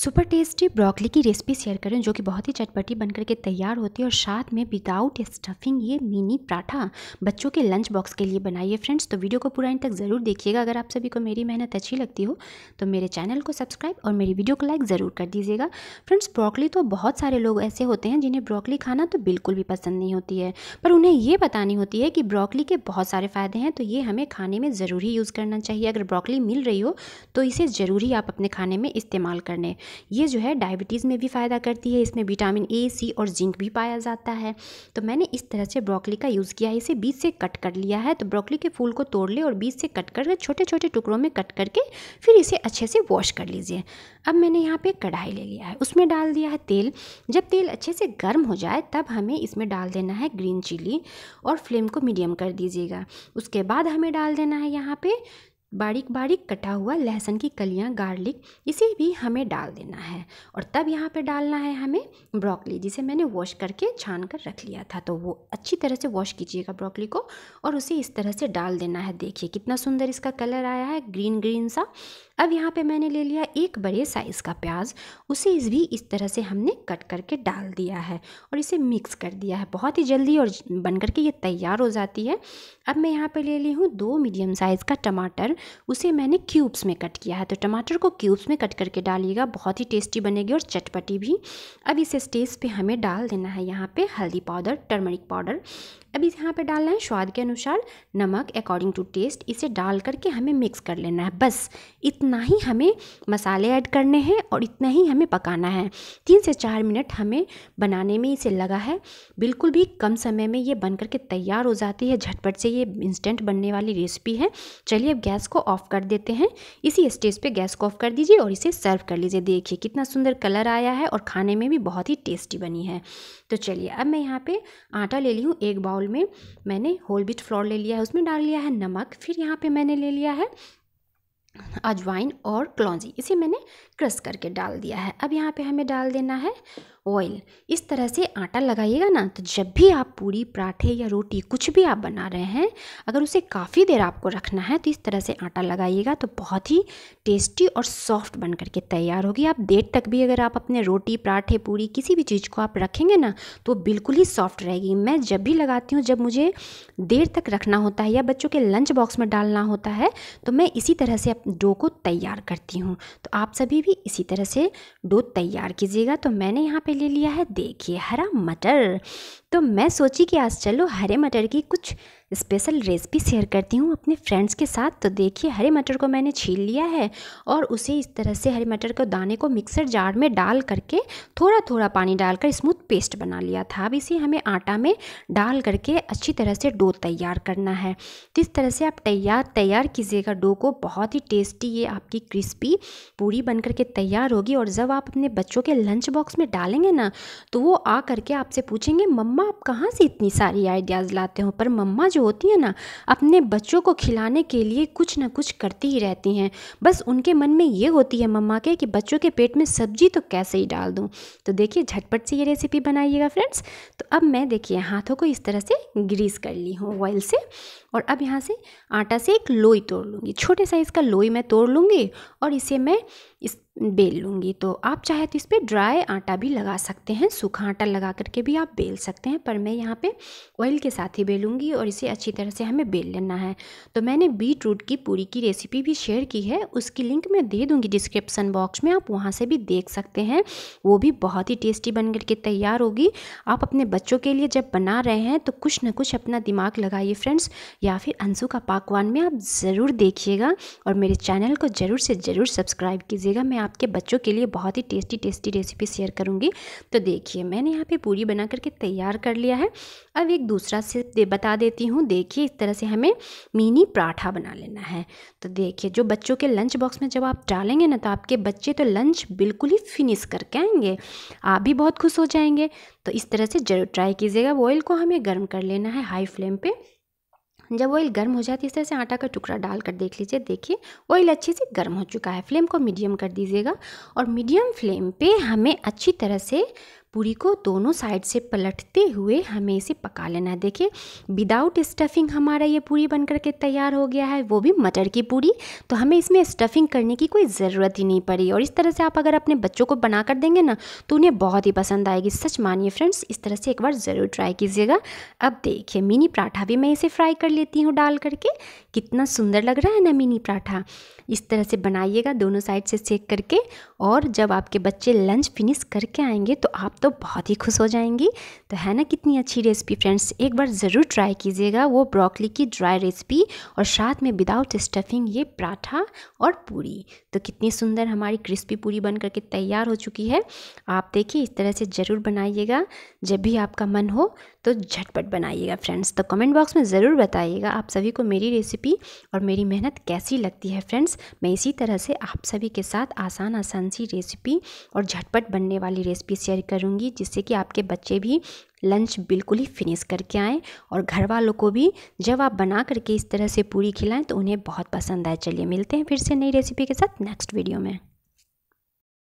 super tasty broccoli की recipe share करें जो कि बहुत ही चटपटी बनकर के तैयार होती है और साथ में विदाउट स्टफिंग ये मिनी पराठा बच्चों के लंच बॉक्स के लिए बनाइए फ्रेंड्स तो वीडियो को पूरा इन तक ज़रूर देखिएगा अगर आप सभी को मेरी मेहनत अच्छी लगती हो तो मेरे चैनल को सब्सक्राइब और मेरी वीडियो को लाइक ज़रूर कर दीजिएगा फ्रेंड्स ब्रॉकली तो बहुत सारे लोग ऐसे होते हैं जिन्हें ब्रॉकली खाना तो बिल्कुल भी पसंद नहीं होती है पर उन्हें ये बतानी होती है कि ब्रॉकली के बहुत सारे फ़ायदे हैं तो ये हमें खाने में ज़रूर ही यूज़ करना चाहिए अगर ब्रॉकली मिल रही हो तो इसे ज़रूर ही आप अपने खाने में इस्तेमाल कर लें ये जो है डायबिटीज़ में भी फ़ायदा करती है इसमें विटामिन ए सी और जिंक भी पाया जाता है तो मैंने इस तरह से ब्रोकली का यूज़ किया है इसे बीज से कट कर लिया है तो ब्रोकली के फूल को तोड़ ले और बीज से कट करके छोटे छोटे टुकड़ों में कट करके फिर इसे अच्छे से वॉश कर लीजिए अब मैंने यहाँ पर कढ़ाई ले लिया है उसमें डाल दिया है तेल जब तेल अच्छे से गर्म हो जाए तब हमें इसमें डाल देना है ग्रीन चिली और फ्लेम को मीडियम कर दीजिएगा उसके बाद हमें डाल देना है यहाँ पर बारीक बारीक कटा हुआ लहसुन की कलियां गार्लिक इसे भी हमें डाल देना है और तब यहाँ पे डालना है हमें ब्रोकली जिसे मैंने वॉश करके छान कर रख लिया था तो वो अच्छी तरह से वॉश कीजिएगा ब्रोकली को और उसे इस तरह से डाल देना है देखिए कितना सुंदर इसका कलर आया है ग्रीन ग्रीन सा अब यहाँ पे मैंने ले लिया एक बड़े साइज़ का प्याज उसे इस भी इस तरह से हमने कट करके डाल दिया है और इसे मिक्स कर दिया है बहुत ही जल्दी और बन करके ये तैयार हो जाती है अब मैं यहाँ पे ले ली हूँ दो मीडियम साइज़ का टमाटर उसे मैंने क्यूब्स में कट किया है तो टमाटर को क्यूब्स में कट करके डालिएगा बहुत ही टेस्टी बनेगी और चटपटी भी अब इस स्टेज पे हमें डाल देना है यहाँ पे हल्दी पाउडर टर्मरिक पाउडर अब इस यहाँ पे डालना है स्वाद के अनुसार नमक अकॉर्डिंग टू टेस्ट इसे डाल करके हमें मिक्स कर लेना है बस इतना ही हमें मसाले ऐड करने हैं और इतना ही हमें पकाना है तीन से चार मिनट हमें बनाने में इसे लगा है बिल्कुल भी कम समय में ये बन करके तैयार हो जाती है झटपट से ये इंस्टेंट बनने वाली रेसिपी है चलिए अब गैस को ऑफ़ कर देते हैं इसी स्टेज पर गैस को ऑफ़ कर दीजिए और इसे सर्व कर लीजिए देखिए कितना सुंदर कलर आया है और खाने में भी बहुत ही टेस्टी बनी है तो चलिए अब मैं यहाँ पे आटा ले ली हूँ एक बाउल में मैंने होल बीट फ्लोर ले लिया है उसमें डाल लिया है नमक फिर यहाँ पे मैंने ले लिया है अजवाइन और क्लौजी इसे मैंने क्रश करके डाल दिया है अब यहाँ पे हमें डाल देना है ऑयल इस तरह से आटा लगाइएगा ना तो जब भी आप पूरी पराठे या रोटी कुछ भी आप बना रहे हैं अगर उसे काफ़ी देर आपको रखना है तो इस तरह से आटा लगाइएगा तो बहुत ही टेस्टी और सॉफ्ट बन करके तैयार होगी आप देर तक भी अगर आप अपने रोटी पराठे पूरी किसी भी चीज़ को आप रखेंगे ना तो बिल्कुल ही सॉफ्ट रहेगी मैं जब भी लगाती हूँ जब मुझे देर तक रखना होता है या बच्चों के लंच बॉक्स में डालना होता है तो मैं इसी तरह से डो को तैयार करती हूँ तो आप सभी भी इसी तरह से डो तैयार कीजिएगा तो मैंने यहाँ पे ले लिया है देखिए हरा मटर तो मैं सोची कि आज चलो हरे मटर की कुछ स्पेशल रेसिपी शेयर करती हूँ अपने फ्रेंड्स के साथ तो देखिए हरे मटर को मैंने छील लिया है और उसे इस तरह से हरे मटर को दाने को मिक्सर जार में डाल करके थोड़ा थोड़ा पानी डालकर स्मूथ पेस्ट बना लिया था अब इसे हमें आटा में डाल करके अच्छी तरह से डो तैयार करना है तो इस तरह से आप तैयार तैयार कीजिएगा डो को बहुत ही टेस्टी ये आपकी क्रिस्पी पूरी बन करके तैयार होगी और जब आप अपने बच्चों के लंच बॉक्स में डालेंगे ना तो वो आ करके आपसे पूछेंगे मम्मा मम्मा आप कहाँ से इतनी सारी आइडियाज़ लाते हो पर मम्मा जो होती हैं ना अपने बच्चों को खिलाने के लिए कुछ ना कुछ करती ही रहती हैं बस उनके मन में ये होती है मम्मा के कि बच्चों के पेट में सब्जी तो कैसे ही डाल दूँ तो देखिए झटपट से ये रेसिपी बनाइएगा फ्रेंड्स तो अब मैं देखिए हाथों को इस तरह से ग्रीस कर ली हूँ ऑयल से और अब यहाँ से आटा से एक लोई तोड़ लूँगी छोटे साइज़ का लोई मैं तोड़ लूँगी और इसे मैं इस बेल लूँगी तो आप चाहे तो इस पर ड्राई आटा भी लगा सकते हैं सूखा आटा लगा करके भी आप बेल सकते हैं पर मैं यहाँ पे ऑयल के साथ ही बेलूँगी और इसे अच्छी तरह से हमें बेल लेना है तो मैंने बीट रूट की पूरी की रेसिपी भी शेयर की है उसकी लिंक मैं दे दूँगी डिस्क्रिप्सन बॉक्स में आप वहाँ से भी देख सकते हैं वो भी बहुत ही टेस्टी बन करके तैयार होगी आप अपने बच्चों के लिए जब बना रहे हैं तो कुछ ना कुछ अपना दिमाग लगाइए फ्रेंड्स या फिर अंसू का पाकवान में आप ज़रूर देखिएगा और मेरे चैनल को ज़रूर से ज़रूर सब्सक्राइब कीजिएगा मैं आपके बच्चों के लिए बहुत ही टेस्टी टेस्टी रेसिपी शेयर करूँगी तो देखिए मैंने यहाँ पे पूरी बना करके तैयार कर लिया है अब एक दूसरा से दे बता देती हूँ देखिए इस तरह से हमें मिनी पराठा बना लेना है तो देखिए जो बच्चों के लंच बॉक्स में जब आप डालेंगे ना तो आपके बच्चे तो लंच बिल्कुल ही फिनिश करके आएंगे आप भी बहुत खुश हो जाएंगे तो इस तरह से जरूर ट्राई कीजिएगा ऑयल को हमें गर्म कर लेना है हाई फ्लेम पर जब ऑयल गर्म हो जाती है इस तरह से आटा का टुकड़ा डाल कर देख लीजिए देखिए ऑयल अच्छे से गर्म हो चुका है फ्लेम को मीडियम कर दीजिएगा और मीडियम फ्लेम पे हमें अच्छी तरह से पूरी को दोनों साइड से पलटते हुए हमें इसे पका लेना है देखिए विदाउट स्टफिंग हमारा ये पूरी बन करके तैयार हो गया है वो भी मटर की पूरी तो हमें इसमें स्टफिंग करने की कोई ज़रूरत ही नहीं पड़ी और इस तरह से आप अगर अपने बच्चों को बना कर देंगे ना तो उन्हें बहुत ही पसंद आएगी सच मानिए फ्रेंड्स इस तरह से एक बार ज़रूर ट्राई कीजिएगा अब देखिए मिनी पराठा भी मैं इसे फ्राई कर लेती हूँ डाल करके कितना सुंदर लग रहा है ना मिनी पराठा इस तरह से बनाइएगा दोनों साइड से सेक करके और जब आपके बच्चे लंच फिनिश करके आएंगे तो आप तो बहुत ही खुश हो जाएंगी तो है ना कितनी अच्छी रेसिपी फ्रेंड्स एक बार ज़रूर ट्राई कीजिएगा वो ब्रॉकली की ड्राई रेसिपी और साथ में विदाउट स्टफिंग ये पराठा और पूरी तो कितनी सुंदर हमारी क्रिस्पी पूरी बन करके तैयार हो चुकी है आप देखिए इस तरह से ज़रूर बनाइएगा जब भी आपका मन हो तो झटपट बनाइएगा फ्रेंड्स तो कमेंट बॉक्स में ज़रूर बताइएगा आप सभी को मेरी रेसिपी रेसिपी और मेरी मेहनत कैसी लगती है फ्रेंड्स मैं इसी तरह से आप सभी के साथ आसान आसान सी रेसिपी और झटपट बनने वाली रेसिपी शेयर करूँगी जिससे कि आपके बच्चे भी लंच बिल्कुल ही फिनिश करके आएँ और घर वालों को भी जब आप बना करके इस तरह से पूरी खिलाएँ तो उन्हें बहुत पसंद आए चलिए मिलते हैं फिर से नई रेसिपी के साथ नेक्स्ट वीडियो में